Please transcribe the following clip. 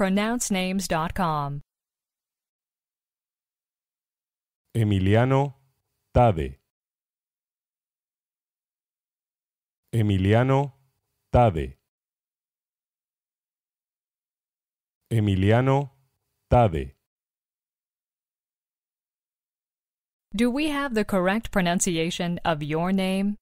pronouncenames.com. Emiliano Tade. Emiliano Tade. Emiliano Tade. Do we have the correct pronunciation of your name?